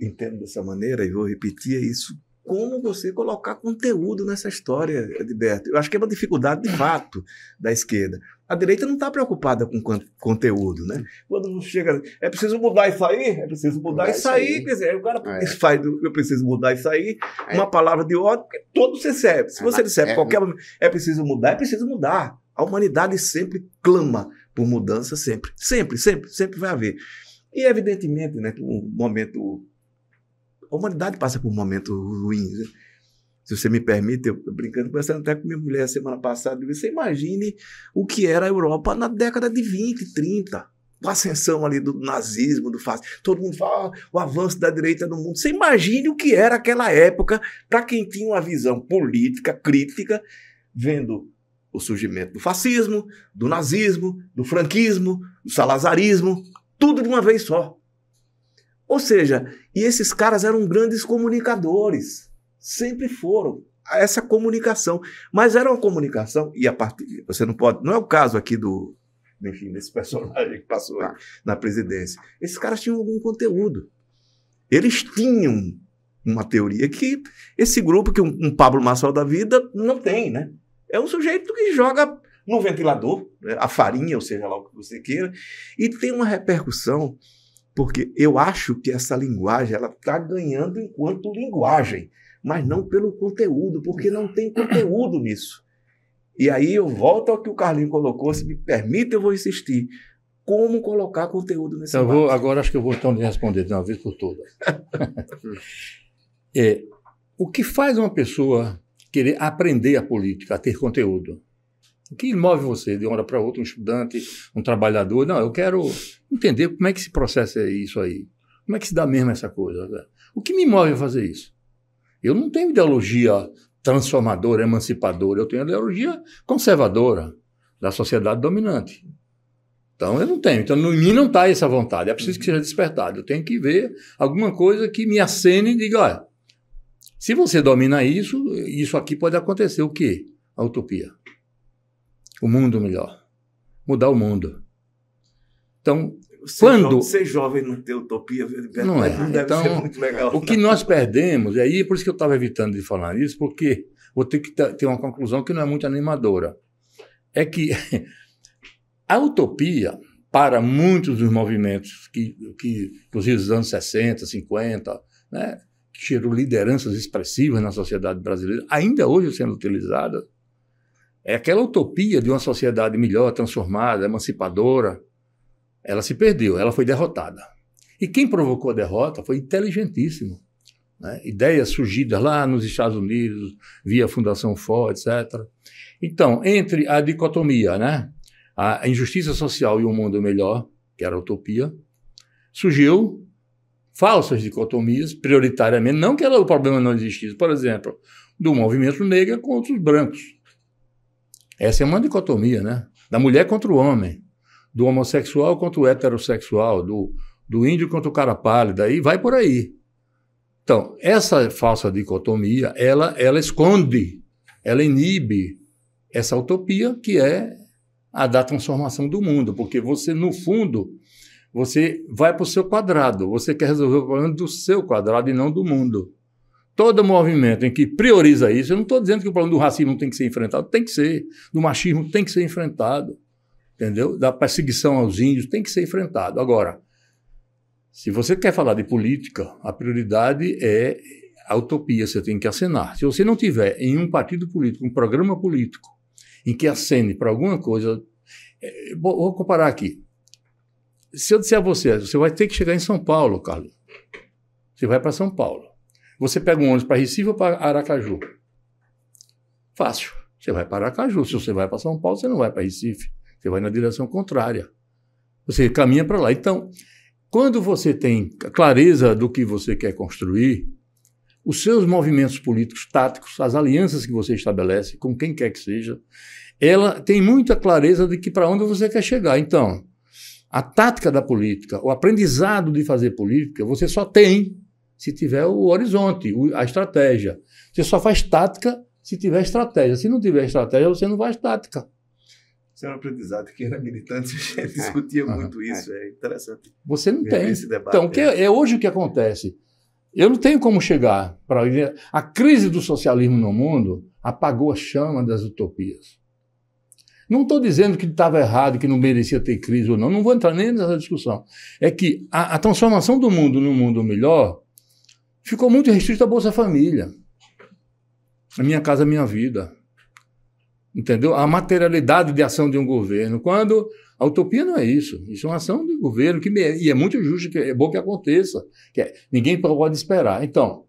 entendo dessa maneira e vou repetir, é isso. Como você colocar conteúdo nessa história, Edberto? Eu acho que é uma dificuldade de fato da esquerda. A direita não está preocupada com conteúdo, né? Quando chega, é preciso mudar e sair, é preciso mudar Vai e sair. Quer dizer, o cara é. [laughs] faz do eu preciso mudar e sair, é. uma palavra de ordem, porque todo você serve. Se é você é. qualquer. É preciso mudar, é preciso mudar. A humanidade sempre clama por mudança sempre. Sempre, sempre, sempre vai haver. E, evidentemente, né, um momento. A humanidade passa por momentos ruins. Né? Se você me permite, eu brincando, conversando até com minha mulher semana passada, você imagine o que era a Europa na década de 20, 30 com a ascensão ali do nazismo, do fascismo, todo mundo fala ah, o avanço da direita no mundo. Você imagine o que era aquela época para quem tinha uma visão política, crítica, vendo o surgimento do fascismo, do nazismo, do franquismo, do salazarismo, tudo de uma vez só. Ou seja, e esses caras eram grandes comunicadores, sempre foram essa comunicação, mas era uma comunicação e a partir você não pode, não é o caso aqui do, enfim, desse personagem que passou aí, na presidência. Esses caras tinham algum conteúdo. Eles tinham uma teoria que esse grupo que um, um Pablo Marçal da vida não tem, né? É um sujeito que joga no ventilador, né, a farinha, ou seja lá o que você queira, e tem uma repercussão, porque eu acho que essa linguagem ela está ganhando enquanto linguagem, mas não pelo conteúdo, porque não tem conteúdo nisso. E aí eu volto ao que o Carlinho colocou, se me permite, eu vou insistir. Como colocar conteúdo nesse então, vou, Agora acho que eu vou então lhe responder de uma vez por todas. [laughs] é, o que faz uma pessoa querer aprender a política, a ter conteúdo. O que move você de uma hora para outra, um estudante, um trabalhador? Não, eu quero entender como é que se processa é isso aí. Como é que se dá mesmo essa coisa? Né? O que me move a fazer isso? Eu não tenho ideologia transformadora, emancipadora, eu tenho ideologia conservadora da sociedade dominante. Então eu não tenho. Então em mim não está essa vontade. É preciso que seja despertado. Eu tenho que ver alguma coisa que me acene e diga, olha, se você domina isso, isso aqui pode acontecer o quê? A utopia. O mundo melhor. Mudar o mundo. Então, ser quando. Jo ser jovem não ter utopia, não, é. não deve então, ser muito legal. O que não. Né? nós perdemos, e aí por isso que eu estava evitando de falar isso, porque vou ter que ter uma conclusão que não é muito animadora. É que [laughs] a utopia, para muitos dos movimentos, que, que inclusive dos anos 60, 50, né? gerou lideranças expressivas na sociedade brasileira, ainda hoje sendo utilizada, é aquela utopia de uma sociedade melhor, transformada, emancipadora. Ela se perdeu, ela foi derrotada. E quem provocou a derrota foi inteligentíssimo. Né? Ideias surgidas lá nos Estados Unidos, via Fundação Ford, etc. Então, entre a dicotomia, né? a injustiça social e um mundo melhor, que era a utopia, surgiu falsas dicotomias, prioritariamente, não que ela, o problema não existisse, por exemplo, do movimento negro contra os brancos. Essa é uma dicotomia, né? Da mulher contra o homem, do homossexual contra o heterossexual, do, do índio contra o cara pálido, aí vai por aí. Então, essa falsa dicotomia, ela, ela esconde, ela inibe essa utopia que é a da transformação do mundo, porque você, no fundo, você vai para o seu quadrado, você quer resolver o problema do seu quadrado e não do mundo. Todo movimento em que prioriza isso, eu não estou dizendo que o problema do racismo tem que ser enfrentado, tem que ser. Do machismo tem que ser enfrentado. Entendeu? Da perseguição aos índios tem que ser enfrentado. Agora, se você quer falar de política, a prioridade é a utopia, você tem que assinar. Se você não tiver em um partido político, um programa político, em que acene para alguma coisa. É, vou comparar aqui se eu disser a você, você vai ter que chegar em São Paulo, Carlos. Você vai para São Paulo. Você pega um ônibus para Recife ou para Aracaju? Fácil. Você vai para Aracaju. Se você vai para São Paulo, você não vai para Recife. Você vai na direção contrária. Você caminha para lá. Então, quando você tem clareza do que você quer construir, os seus movimentos políticos táticos, as alianças que você estabelece com quem quer que seja, ela tem muita clareza de que para onde você quer chegar. Então, a tática da política, o aprendizado de fazer política, você só tem se tiver o horizonte, a estratégia. Você só faz tática se tiver estratégia. Se não tiver estratégia, você não faz tática. Isso é um aprendizado que era militante, [laughs] a gente é. discutia muito isso, é. é. interessante. Você não tem. Debate, então, é. é. é hoje o que acontece. Eu não tenho como chegar para. A crise do socialismo no mundo apagou a chama das utopias. Não estou dizendo que estava errado, que não merecia ter crise ou não, não vou entrar nem nessa discussão. É que a, a transformação do mundo num mundo melhor ficou muito restrita à Bolsa Família. A minha casa, a minha vida. Entendeu? A materialidade de ação de um governo. Quando a utopia não é isso. Isso é uma ação do governo, que, e é muito justo, que é bom que aconteça. Que é, ninguém pode esperar. Então,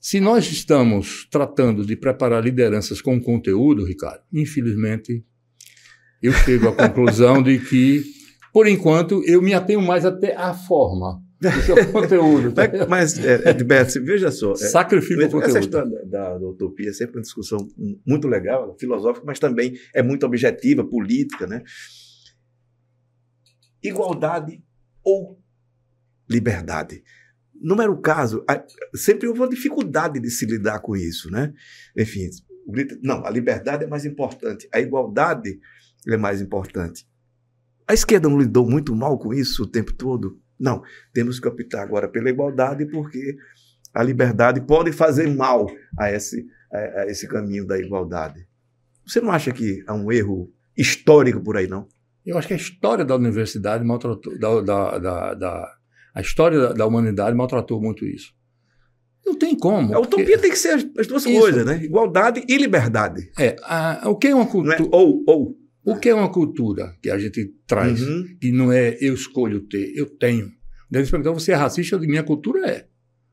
se nós estamos tratando de preparar lideranças com conteúdo, Ricardo, infelizmente eu chego à conclusão de que, por enquanto, eu me atenho mais até à forma do seu [laughs] conteúdo. Tá? Mas, é, Edberto, é, veja só. É, Sacrifica o conteúdo. Essa história da, da, utopia é sempre uma discussão hum, muito legal, filosófica, mas também é muito objetiva, política. Né? Igualdade ou liberdade? Não era o caso. Sempre houve uma dificuldade de se lidar com isso. Né? Enfim, não, a liberdade é mais importante. A igualdade é mais importante. A esquerda não lidou muito mal com isso o tempo todo? Não, temos que optar agora pela igualdade, porque a liberdade pode fazer mal a esse, a esse caminho da igualdade. Você não acha que há um erro histórico por aí, não? Eu acho que a história da universidade maltratou, da, da, da, da a história da, humanidade maltratou muito isso. Não tem como. A utopia porque... tem que ser as, as duas isso. coisas, né? Igualdade e liberdade. É, a, o que é uma cultura. É? Ou, ou. O que é uma cultura que a gente traz, uhum. que não é eu escolho ter, eu tenho? Eles perguntar, você é racista? Eu minha cultura é.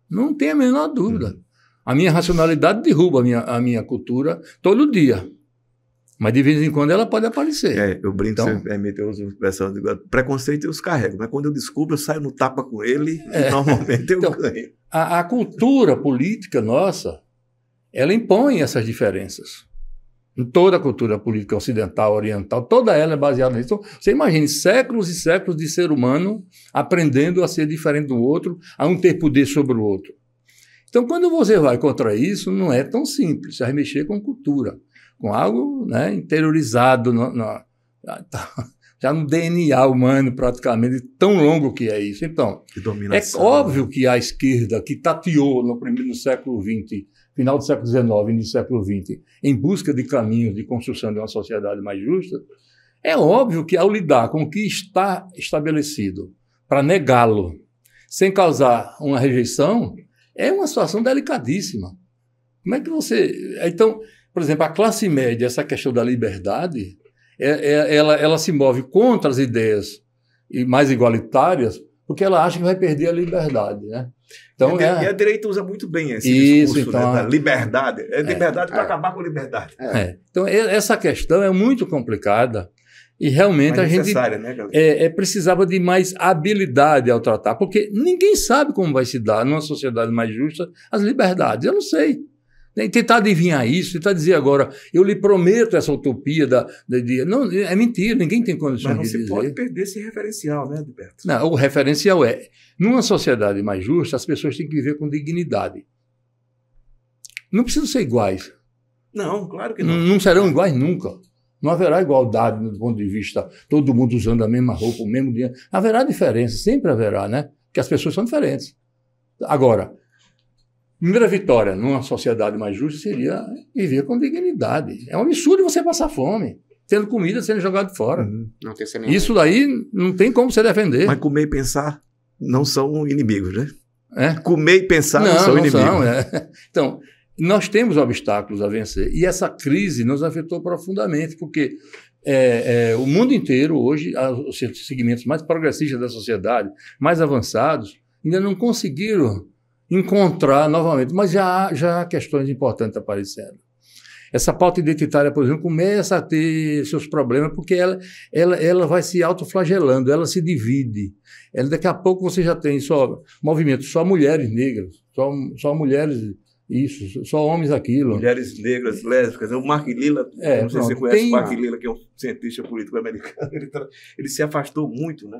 Não tem a menor dúvida. Uhum. A minha racionalidade derruba a minha, a minha cultura todo dia. Mas de vez em quando ela pode aparecer. É, eu brinco, então, você permite, eu uso expressão, preconceito eu os carrego, mas quando eu descubro, eu saio no tapa com ele é. e normalmente eu então, ganho. A, a cultura política nossa, ela impõe essas diferenças. Toda a cultura política ocidental, oriental, toda ela é baseada nisso. Então, você imagine séculos e séculos de ser humano aprendendo a ser diferente do outro, a um ter poder sobre o outro. Então, quando você vai contra isso, não é tão simples. Você vai mexer com cultura, com algo né, interiorizado, no, no, [laughs] tá, já no DNA humano, praticamente, tão longo que é isso. Então, é óbvio né? que a esquerda, que tateou no, primeiro, no século XX, final do século XIX, início do século XX, em busca de caminhos de construção de uma sociedade mais justa, é óbvio que ao lidar com o que está estabelecido, para negá-lo, sem causar uma rejeição, é uma situação delicadíssima. Como é que você. Então, por exemplo, a classe média, essa questão da liberdade, é, é, ela, ela se move contra as ideias mais igualitárias, porque ela acha que vai perder a liberdade. Né? Então, e, é... e a direita usa muito bem esse Isso, discurso né, então, né, da é. liberdade. É, é liberdade para é. acabar com a liberdade. Então, essa questão é muito complicada. E realmente a gente né, é, é, precisava de mais habilidade ao tratar, porque ninguém sabe como vai se dar numa sociedade mais justa as liberdades. Eu não sei. E tentar adivinhar isso, tentar dizer agora, eu lhe prometo essa utopia da. da de, não, é mentira, ninguém tem condições de dizer. Mas não se pode perder esse referencial, né, Alberto? Não, o referencial é: numa sociedade mais justa, as pessoas têm que viver com dignidade. Não precisam ser iguais. Não, claro que não. Não, não serão iguais nunca. Não haverá igualdade do ponto de vista todo mundo usando a mesma roupa, o mesmo dinheiro. Haverá diferença, sempre haverá, né? Porque as pessoas são diferentes. Agora, primeira vitória numa sociedade mais justa seria viver com dignidade. É um absurdo você passar fome, tendo comida sendo jogado fora. Uhum. Isso daí não tem como você defender. Mas comer e pensar não são inimigos, né? É? Comer e pensar não, não são não inimigos. São, é. [laughs] Então, nós temos obstáculos a vencer. E essa crise nos afetou profundamente, porque é, é, o mundo inteiro, hoje, os segmentos mais progressistas da sociedade, mais avançados, ainda não conseguiram encontrar novamente. Mas já, já há questões importantes aparecendo. Essa pauta identitária, por exemplo, começa a ter seus problemas porque ela, ela, ela vai se autoflagelando, ela se divide. Ela, daqui a pouco você já tem só movimentos, só mulheres negras, só, só mulheres isso, só homens aquilo. Mulheres negras, lésbicas. O Mark Lilla, é, não sei se você conhece tem... o Mark Lilla, que é um cientista político americano, [laughs] ele, ele se afastou muito né,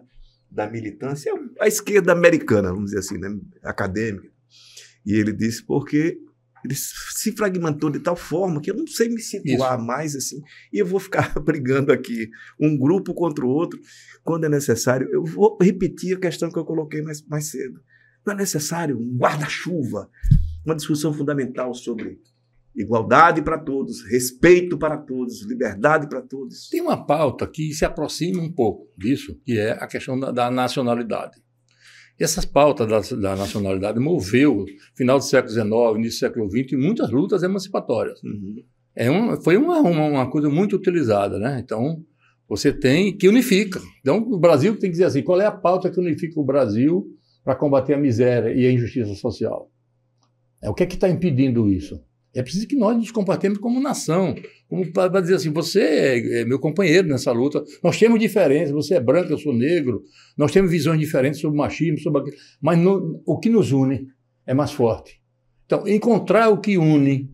da militância, a esquerda americana, vamos dizer assim, né, acadêmica. E ele disse, porque ele se fragmentou de tal forma que eu não sei me situar Isso. mais assim, e eu vou ficar [laughs] brigando aqui, um grupo contra o outro, quando é necessário. Eu vou repetir a questão que eu coloquei mais, mais cedo. Não é necessário um guarda-chuva, uma discussão fundamental sobre igualdade para todos, respeito para todos, liberdade para todos. Tem uma pauta que se aproxima um pouco disso, que é a questão da, da nacionalidade. E essas pautas da, da, nacionalidade moveu final do século XIX, início do século XX, e muitas lutas emancipatórias. Uhum. É um, foi uma, uma, uma, coisa muito utilizada, né? Então, você tem que unifica. Então, o Brasil tem que dizer assim, qual é a pauta que unifica o Brasil para combater a miséria e a injustiça social? É, o que é que está impedindo isso? É preciso que nós nos comportemos como nação, como para dizer assim, você é, é meu companheiro nessa luta, nós temos diferenças, você é branco, eu sou negro, nós temos visões diferentes sobre machismo, sobre aquilo, mas no, o que nos une é mais forte. Então, encontrar o que une,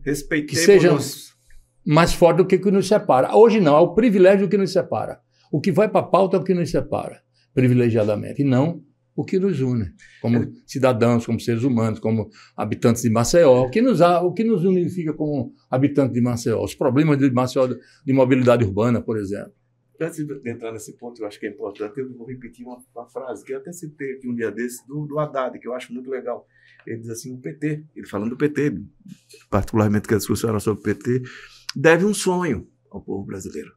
que seja mais forte do que o que nos separa. Hoje não, é o privilégio que nos separa. O que vai para a pauta é o que nos separa, privilegiadamente, e não o que nos une, como é. cidadãos, como seres humanos, como habitantes de Maceió, o que nos, o que nos unifica como habitantes de Maceió, os problemas de Maceió de mobilidade urbana, por exemplo. Antes de entrar nesse ponto, eu acho que é importante, eu vou repetir uma, uma frase que eu até citei aqui um dia desse, do, do Haddad, que eu acho muito legal. Ele diz assim, o PT, ele falando do PT, particularmente que a discussão era sobre o PT, deve um sonho ao povo brasileiro.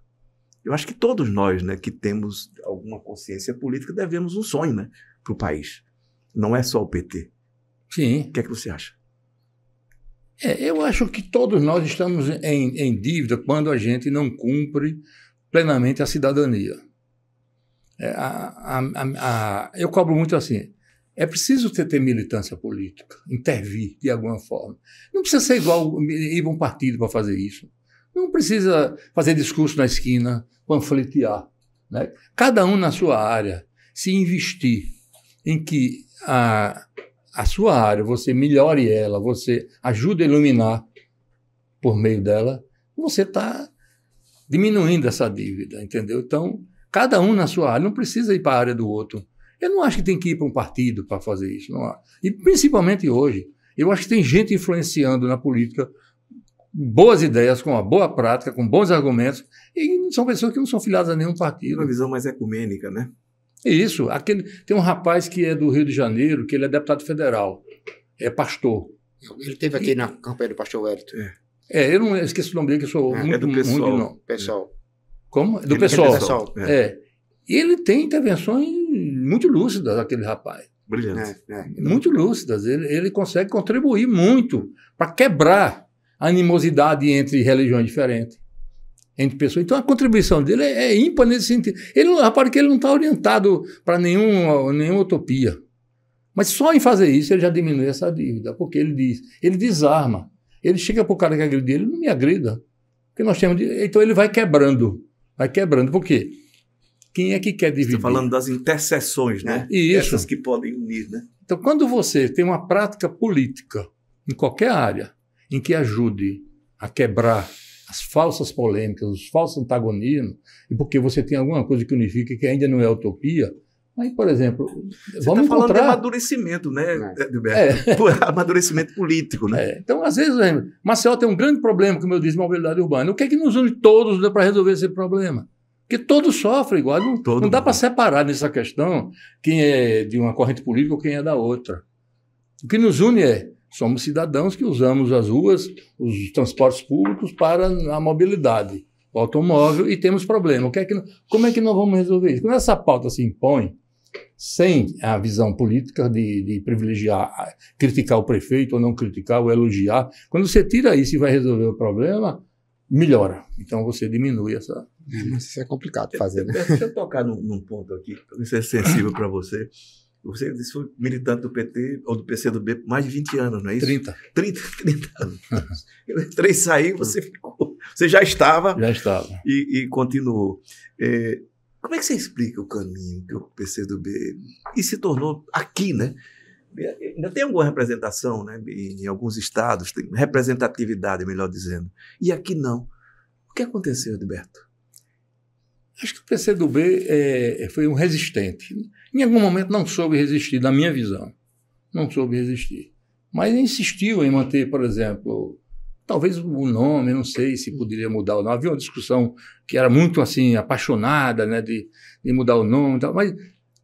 Eu acho que todos nós, né, que temos alguma consciência política, devemos um sonho, né? para o país. Não é só o PT. Sim. O que é que você acha? É, eu acho que todos nós estamos em, em, dívida quando a gente não cumpre plenamente a cidadania. É, a, a, a, eu cobro muito assim. É preciso ter, ter, militância política, intervir de alguma forma. Não precisa ser igual ir para um partido para fazer isso. Não precisa fazer discurso na esquina, panfletear. Né? Cada um na sua área, se investir em que a, a sua área você melhore ela, você ajuda a iluminar por meio dela, você está diminuindo essa dívida, entendeu? Então, cada um na sua área, não precisa ir para a área do outro. Eu não acho que tem que ir para um partido para fazer isso. Não. E principalmente hoje, eu acho que tem gente influenciando na política boas ideias, com uma boa prática, com bons argumentos, e são pessoas que não são filiadas a nenhum partido. Uma visão mais ecumênica, né? É isso. Aquele, tem um rapaz que é do Rio de Janeiro, que ele é deputado federal, é pastor. Ele teve aqui e... na campanha do pastor Wellington. É. é, eu não esqueço o nome dele, que eu sou é, muito, é do pessoal, muito não. É. pessoal. Como? É do ele pessoal. É do pessoal. É. E ele tem intervenções muito lúcidas, aquele rapaz. Brilhante. Muito lúcidas. Ele, ele consegue contribuir muito para quebrar a animosidade entre religiões diferentes entre pessoas. Então a contribuição dele é, é ímpar nesse sentido. Ele, repare que ele não está orientado para nenhum, nenhuma utopia. Mas só em fazer isso ele já diminui essa dívida, porque ele diz, ele desarma. Ele chega para o cara que agrediu ele, não me agrida. Porque nós temos de, Então ele vai quebrando. Vai quebrando. Por quê? Quem é que quer tá dividir? Estou falando das interseções, né? E isso. Essas que podem unir, né? Então, quando você tem uma prática política em qualquer área em que ajude a quebrar as falsas polêmicas, os falsos antagonismos, e porque você tem alguma coisa que unifica que ainda não é utopia, Aí, por exemplo, Você vamos tá falando encontrar... de amadurecimento, né, é. Gilberto? É. [laughs] amadurecimento político, né? É. Então, às vezes, lembra, é, tem um grande problema, como eu disse, de mobilidade urbana. O que é que nos une todos para resolver esse problema? Porque todos sofrem igual. Não, Todo não dá para separar nessa questão quem é de uma corrente política ou quem é da outra. O que nos une é Somos cidadãos que usamos as ruas, os transportes públicos para a mobilidade, o automóvel, e temos problema. O que é que, como é que nós vamos resolver isso? Quando essa pauta se impõe, sem a visão política de, de, privilegiar, criticar o prefeito ou não criticar ou elogiar. Quando você tira isso e vai resolver o problema, melhora. Então você diminui essa. É, mas isso é complicado de fazer, né? Deixa eu tocar num, num ponto aqui, isso é sensível para você. Você foi militante do PT ou do PCdoB por mais de 20 anos, não é isso? 30. 30, 30 anos. Eu entrei e saí, você ficou. Você já estava. Já estava. E, e continuou. É, como é que você explica o caminho que o PCdoB e se tornou aqui, né? Ainda tem alguma representação, né? Em alguns estados, tem representatividade, melhor dizendo. E aqui não. O que aconteceu, Edberto? Acho que o PCdoB é, foi um resistente. Em algum momento não soube resistir, da minha visão. Não soube resistir. Mas insistiu em manter, por exemplo, talvez o nome, não sei se poderia mudar ou não. Havia uma discussão que era muito assim, apaixonada, né, de, de mudar o nome tal. Mas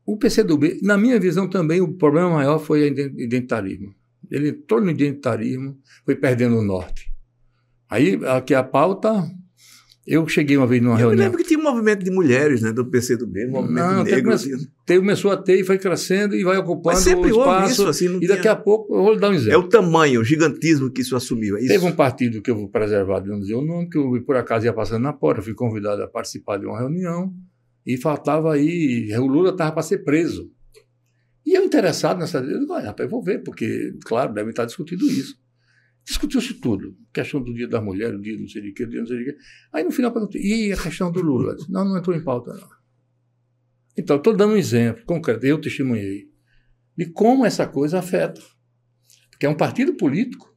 o PCdoB, na minha visão também, o problema maior foi o identitarismo. Ele entrou no identitarismo, foi perdendo o norte. Aí, aqui é a pauta eu cheguei uma vez numa eu reunião. Eu lembro que tinha um movimento de mulheres, né? Do PCdoB, um movimento não, negro. Até começou, assim. começou a ter e foi crescendo e vai ocupando Mas sempre o espaço. Isso, assim, e tinha... daqui a pouco, eu vou lhe dar um exemplo. É o tamanho, o gigantismo que isso assumiu. É isso? Teve um partido que eu vou preservar, não dizer o nome, que eu por acaso ia passando na porta, fui convidado a participar de uma reunião e faltava aí. O Lula estava para ser preso. E eu interessado nessa. Eu digo, ah, rapaz, vou ver, porque, claro, devem estar discutindo isso. Discutiu-se tudo. Questão do dia das mulheres, o dia não sei de quê, o dia não sei de quê. Aí no final perguntei, e a questão do Lula? Disse, não, não entrou em pauta, não. Então, estou dando um exemplo concreto, eu testemunhei, de como essa coisa afeta. Porque é um partido político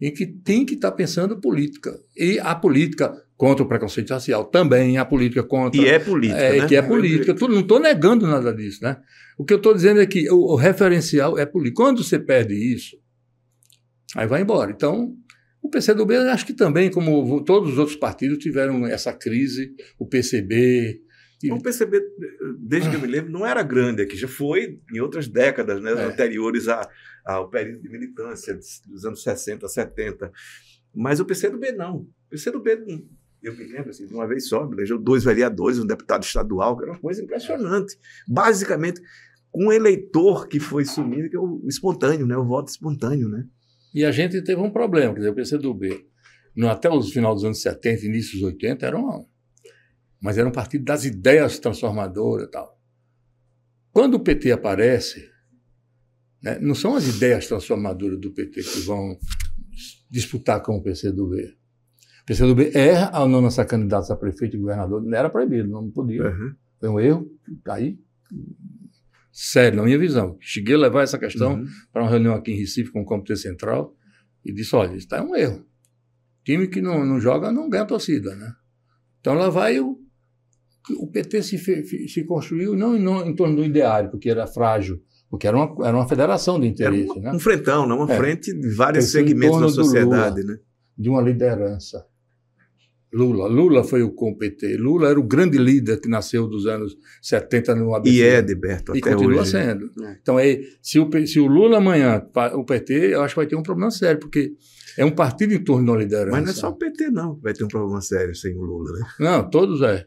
em que tem que estar tá pensando política. E a política contra o preconceito racial também, a política contra. E é política. É, né? Que é política. Eu não estou negando nada disso, né? O que eu estou dizendo é que o, o referencial é político. Quando você perde isso, Aí vai embora. Então, o PCdoB, acho que também, como todos os outros partidos, tiveram essa crise, o PCB. E... O PCB, desde que eu me lembro, não era grande aqui, já foi em outras décadas, né, é. anteriores a, ao período de militância, dos anos 60, 70. Mas o PCdoB não. O PCdoB, eu me lembro assim, de uma vez só, me elegeu dois vereadores, um deputado estadual, que era uma coisa impressionante. Basicamente, um eleitor que foi sumindo, que é o espontâneo, né, o voto espontâneo, né? E a gente teve um problema, quer dizer, o PCdoB, no, até o final dos anos 70, início dos 80, era um, mas era um partido das ideias transformadoras e tal. Quando o PT aparece, né, não são as ideias transformadoras do PT que vão disputar com o PCdoB. O PCdoB erra ao não lançar candidatos a prefeito e governador. Não era proibido, não podia. Uhum. Foi um erro, aí sério, na minha visão. Cheguei a levar essa questão uhum. para uma reunião aqui em Recife com o Comitê Central e disse: olha, isso está um erro. Time que não, não joga não ganha torcida, né? Então lá vai o, o PT se, se construiu não, não em torno do ideário, porque era frágil, porque era uma, era uma federação de interesse. Era um, né? um frentão, não? Né? uma é. frente de vários segmentos da sociedade. Lula, né? De uma liderança. Lula. Lula foi o com o PT. Lula era o grande líder que nasceu dos anos 70 no ABC. E é, Deberto, até E continua sendo. É. Então, é, se, o, se o Lula amanhã, o PT, eu acho que vai ter um problema sério, porque é um partido em torno da liderança. Mas não é só o PT, não, que vai ter um problema sério sem o Lula, né? Não, todos é.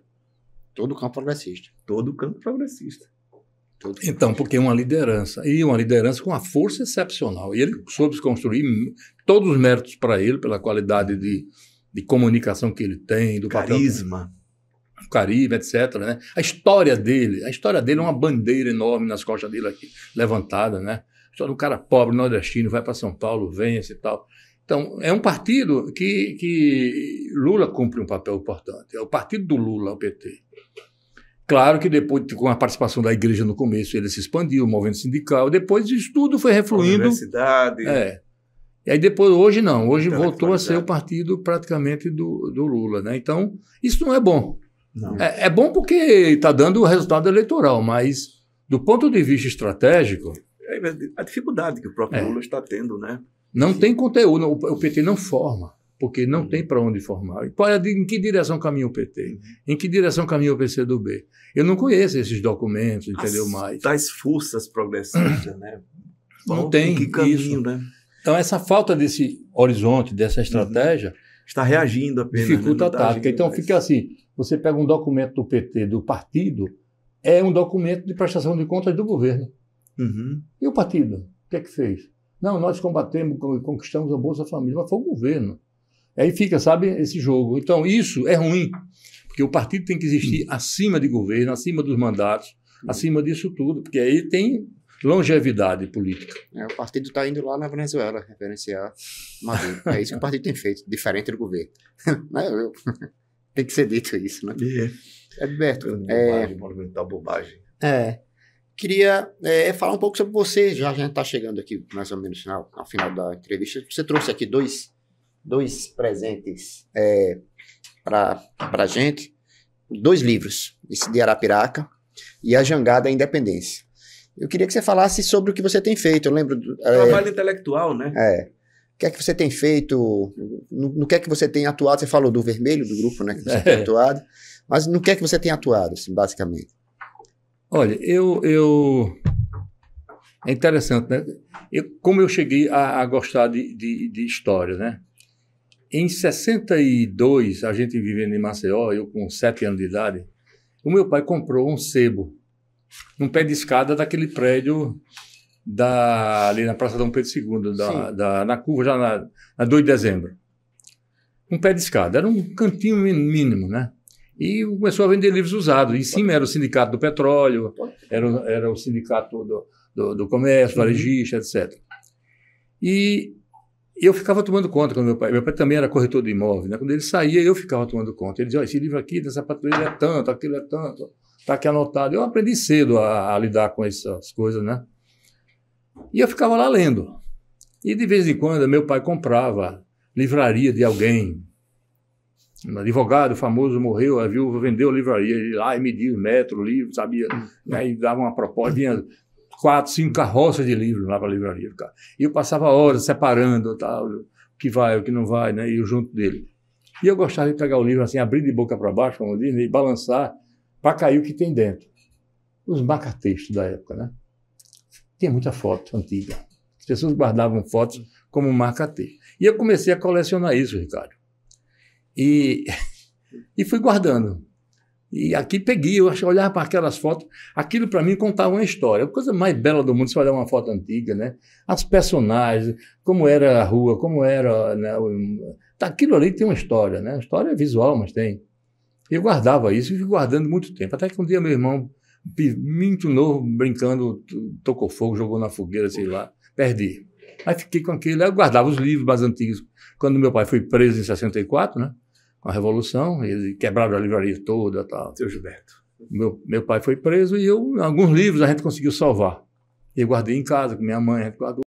Todo campo progressista. Todo campo progressista. então, porque é uma liderança, e uma liderança com uma força excepcional. E ele soube construir todos os méritos para ele, pela qualidade de de comunicação que ele tem, do carisma. Papel, carisma, etc. Né? A história dele, a história dele é uma bandeira enorme nas costas dele aqui, levantada, né? A história do cara pobre, nordestino, vai para São Paulo, vem e tal. Então, é um partido que, que Lula cumpre um papel importante. É o partido do Lula, o PT. Claro que depois, com a participação da igreja no começo, ele se expandiu, o movimento sindical. Depois isso tudo foi refluindo. A universidade. É, e aí depois, hoje não, hoje voltou a ser o partido praticamente do, do Lula. Né? Então, isso não é bom. Não. É, é, bom porque está dando o resultado eleitoral, mas do ponto de vista estratégico. É, a dificuldade que o próprio é. Lula está tendo, né? Não Sim. tem conteúdo, o, PT não forma, porque não tem para onde formar. E qual é, em que direção caminha o PT? Em que direção caminha o PCdoB? Eu não conheço esses documentos, entendeu As mais? Tais forças progressistas, né? Não tem. tem que caminho, isso. né? Então, essa falta desse horizonte, dessa uhum. estratégia. Está reagindo apenas. Né? Dificulta né? a tática. Então, fica assim: você pega um documento do PT, do partido, é um documento de prestação de contas do governo. Uhum. E o partido? O que é que fez? Não, nós combatemos e conquistamos a Bolsa Família, mas foi o governo. Aí fica, sabe, esse jogo. Então, isso é ruim, porque o partido tem que existir uhum. acima de governo, acima dos mandatos, uhum. acima disso tudo, porque aí tem longevidade política. É, o partido está indo lá na Venezuela referenciar Maduro. É isso que o partido tem feito, diferente do governo. [laughs] Né? [laughs] tem que ser dito isso, né? Yeah. É. Edberto. É, é- bobagem, bobagem. É. Queria é, falar um pouco sobre você, já a gente está chegando aqui mais ou menos ao, ao final da entrevista. Você trouxe aqui dois, dois presentes é, para a gente, dois livros, esse de Arapiraca e A Jangada à Independência. Eu queria que você falasse sobre o que você tem feito. Eu lembro. é, Trabalho intelectual, né? É. O que é que você tem feito? No, no, que é que você tem atuado? Você falou do vermelho do grupo, né? Que você é. [laughs] tem atuado. Mas no que é que você tem atuado, assim, basicamente? Olha, eu, eu. É interessante, né? Eu, como eu cheguei a, a gostar de, de, de história, né? Em 62, a gente vivendo em Maceió, eu com 7 anos de idade, o meu pai comprou um sebo num pé de escada daquele prédio da, ali na Praça Dom Pedro II, da, da na curva já na, na 2 de dezembro. Um pé de escada, era um cantinho mínimo, né? E começou a vender livros usados. E em cima era o Sindicato do Petróleo, era, era o Sindicato do, do, do Comércio, uhum. Varejista, etc. E eu ficava tomando conta quando meu pai. Meu pai também era corretor de imóvel. Né? Quando ele saía, eu ficava tomando conta. Ele dizia, oh, esse livro aqui, dessa patrulha é tanto, aquilo é tanto. Está aqui anotado. Eu aprendi cedo a, a, lidar com essas coisas, né? E eu ficava lá lendo. E de vez em quando meu pai comprava livraria de alguém. Um advogado famoso morreu, a viúva vendeu a livraria, ele lá e media o metro, o livro, sabia? Né? E aí dava uma proposta, vinha quatro, cinco carroças de livro lá para a livraria. Cara. E eu passava horas separando tal, o que vai, o que não vai, né? E eu junto dele. E eu gostava de pegar o livro assim, abrir de boca para baixo, como diz, e balançar para cair o que tem dentro. Os macatextos da época, né? Tinha muita foto antiga. As pessoas guardavam fotos como marca E eu comecei a colecionar isso, Ricardo. E, [laughs] e fui guardando. E aqui peguei, eu olhava para aquelas fotos, aquilo para mim contava uma história. A coisa mais bela do mundo, se olhar uma foto antiga, né? As personagens, como era a rua, como era. Né? Tá, aquilo ali tem uma história, né? A história é visual, mas tem. E eu guardava isso e fui guardando muito tempo. Até que um dia meu irmão muito novo, brincando, tocou fogo, jogou na fogueira, sei lá, perdi. Aí fiquei com aquele, eu guardava os livros mais antigos. Quando meu pai foi preso em 64, né, com a Revolução, eles quebraram a livraria toda tal. Seu Gilberto. Meu, meu pai foi preso e eu, alguns livros a gente conseguiu salvar. Eu guardei em casa com minha mãe, a gente guardou.